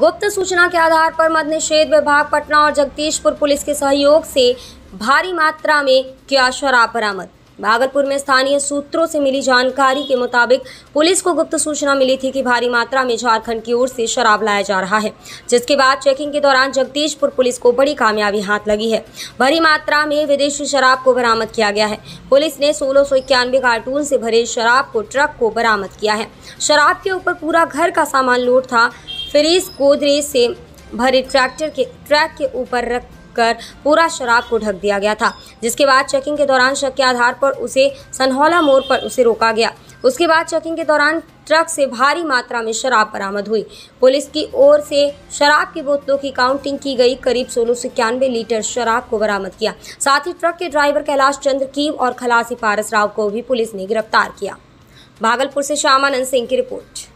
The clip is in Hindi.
गुप्त सूचना के आधार पर मद निषेध विभाग पटना और जगदीशपुर पुलिस के सहयोग से भारी मात्रा में किया शराब बरामद भागलपुर में स्थानीय सूत्रों से मिली जानकारी के मुताबिक पुलिस को गुप्त सूचना मिली थी कि भारी मात्रा में झारखंड की ओर से शराब लाया जा रहा है जिसके बाद चेकिंग के दौरान जगदीशपुर पुलिस को बड़ी कामयाबी हाथ लगी है भारी मात्रा में विदेशी शराब को बरामद किया गया है पुलिस ने सोलह सौ इक्यानवे कार्टून से भरे शराब को ट्रक को बरामद किया है शराब के ऊपर पूरा घर का सामान लूट था फिर इस गोदरेज से भरे ट्रैक्टर के ट्रैक के ऊपर रख कर पूरा शराब को ढक दिया गया था जिसके बाद चेकिंग के दौरान शक के आधार पर उसे सनहौला मोड़ पर उसे रोका गया उसके बाद चेकिंग के दौरान ट्रक से भारी मात्रा में शराब बरामद हुई पुलिस की ओर से शराब की बोतलों की काउंटिंग की गई करीब सोलह सौ इक्यानवे लीटर शराब को बरामद किया साथ ही ट्रक के ड्राइवर कैलाश चंद्र की और खलासी पारस राव को भी पुलिस ने गिरफ्तार किया भागलपुर से श्यामानंद सिंह की रिपोर्ट